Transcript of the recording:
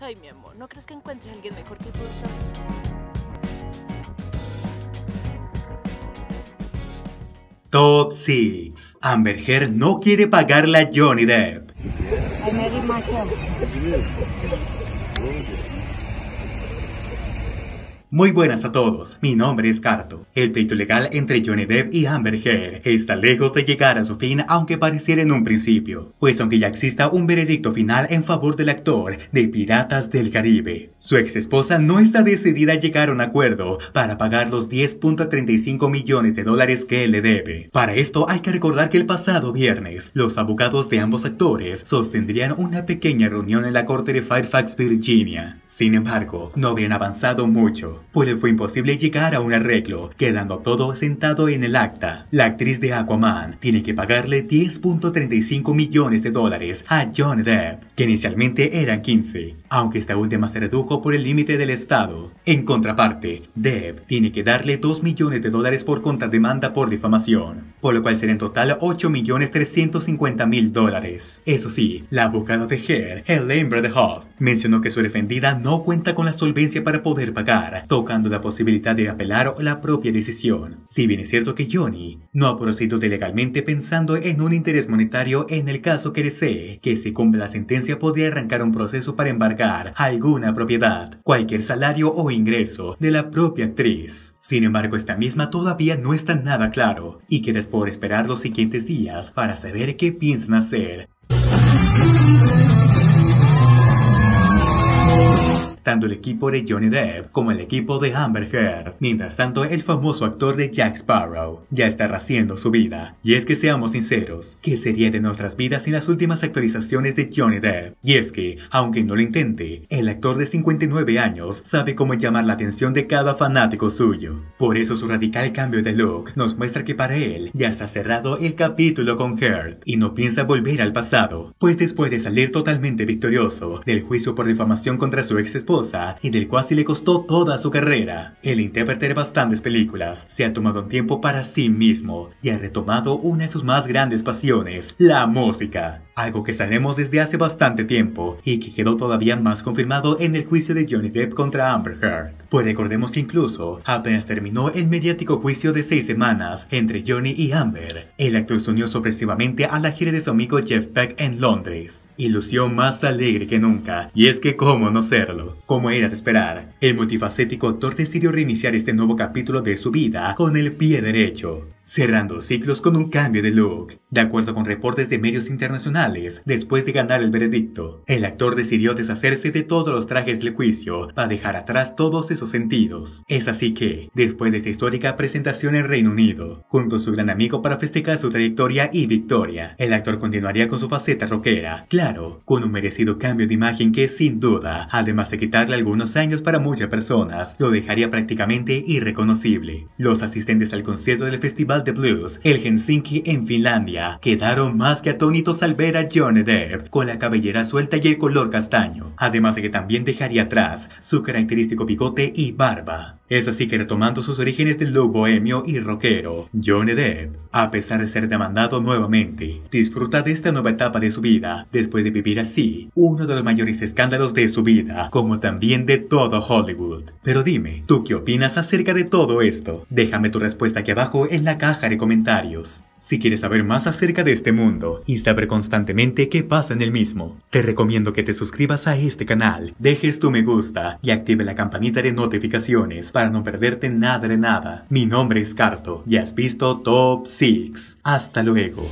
Ay, mi amor, ¿no crees que encuentre a alguien mejor que tú? Top 6. Amber no quiere pagarla a Johnny Depp. Muy buenas a todos, mi nombre es Carto. El pleito legal entre Johnny Depp y Amber Heard está lejos de llegar a su fin aunque pareciera en un principio, pues aunque ya exista un veredicto final en favor del actor de Piratas del Caribe, su ex esposa no está decidida a llegar a un acuerdo para pagar los 10.35 millones de dólares que él le debe. Para esto hay que recordar que el pasado viernes, los abogados de ambos actores sostendrían una pequeña reunión en la corte de Fairfax, Virginia. Sin embargo, no habían avanzado mucho pues fue imposible llegar a un arreglo, quedando todo sentado en el acta. La actriz de Aquaman tiene que pagarle 10.35 millones de dólares a John Depp, que inicialmente eran 15, aunque esta última se redujo por el límite del Estado. En contraparte, Depp tiene que darle 2 millones de dólares por contrademanda por difamación, por lo cual será en total 8.350.000 dólares. Eso sí, la abogada de Her, de Bredehoff, Mencionó que su defendida no cuenta con la solvencia para poder pagar, tocando la posibilidad de apelar la propia decisión. Si bien es cierto que Johnny no ha procedido legalmente pensando en un interés monetario en el caso que desee, que se cumpla la sentencia podría arrancar un proceso para embargar alguna propiedad, cualquier salario o ingreso de la propia actriz. Sin embargo, esta misma todavía no está nada claro y quedas por esperar los siguientes días para saber qué piensan hacer. tanto el equipo de Johnny Depp como el equipo de Amber Heard. Mientras tanto, el famoso actor de Jack Sparrow ya está haciendo su vida. Y es que seamos sinceros, ¿qué sería de nuestras vidas sin las últimas actualizaciones de Johnny Depp? Y es que, aunque no lo intente, el actor de 59 años sabe cómo llamar la atención de cada fanático suyo. Por eso su radical cambio de look nos muestra que para él ya está cerrado el capítulo con Heard y no piensa volver al pasado, pues después de salir totalmente victorioso del juicio por difamación contra su ex esposa, y del cual si le costó toda su carrera. El intérprete de bastantes películas se ha tomado un tiempo para sí mismo y ha retomado una de sus más grandes pasiones, la música algo que sabemos desde hace bastante tiempo y que quedó todavía más confirmado en el juicio de Johnny Depp contra Amber Heard. Pues recordemos que incluso apenas terminó el mediático juicio de seis semanas entre Johnny y Amber. El actor se unió sorpresivamente a la gira de su amigo Jeff Beck en Londres. Ilusión más alegre que nunca, y es que cómo no serlo. Como era de esperar, el multifacético actor decidió reiniciar este nuevo capítulo de su vida con el pie derecho, cerrando ciclos con un cambio de look. De acuerdo con reportes de medios internacionales, después de ganar el veredicto. El actor decidió deshacerse de todos los trajes del juicio para dejar atrás todos esos sentidos. Es así que, después de esta histórica presentación en Reino Unido, junto a su gran amigo para festejar su trayectoria y victoria, el actor continuaría con su faceta rockera, claro, con un merecido cambio de imagen que sin duda, además de quitarle algunos años para muchas personas, lo dejaría prácticamente irreconocible. Los asistentes al concierto del Festival de Blues, el Helsinki en Finlandia, quedaron más que atónitos al ver era Johnny Depp, con la cabellera suelta y el color castaño, además de que también dejaría atrás su característico bigote y barba. Es así que retomando sus orígenes del look bohemio y rockero, Johnny Depp, a pesar de ser demandado nuevamente, disfruta de esta nueva etapa de su vida después de vivir así uno de los mayores escándalos de su vida, como también de todo Hollywood. Pero dime, ¿tú qué opinas acerca de todo esto? Déjame tu respuesta aquí abajo en la caja de comentarios. Si quieres saber más acerca de este mundo y saber constantemente qué pasa en el mismo, te recomiendo que te suscribas a este canal, dejes tu me gusta y active la campanita de notificaciones para no perderte nada de nada. Mi nombre es Carto y has visto Top 6. Hasta luego.